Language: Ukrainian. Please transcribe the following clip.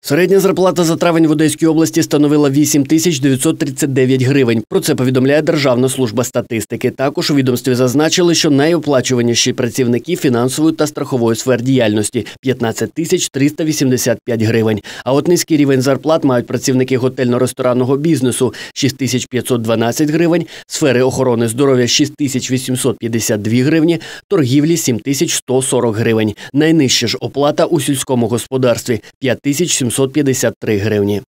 Середня зарплата за травень в Одеській області становила 8 тисяч 939 гривень. Про це повідомляє Державна служба статистики. Також у відомстві зазначили, що найоплачуваніші працівники фінансової та страхової сфер діяльності 15 тисяч 385 гривень. А от низький рівень зарплат мають працівники готельно-ресторанного бізнесу 6 тисяч 512 гривень, сфери охорони здоров'я 6 тисяч 852 гривні, торгівлі 7 тисяч 140 гривень. Найнижча ж оплата у сільському господарстві 5 тисяч 753 гривні.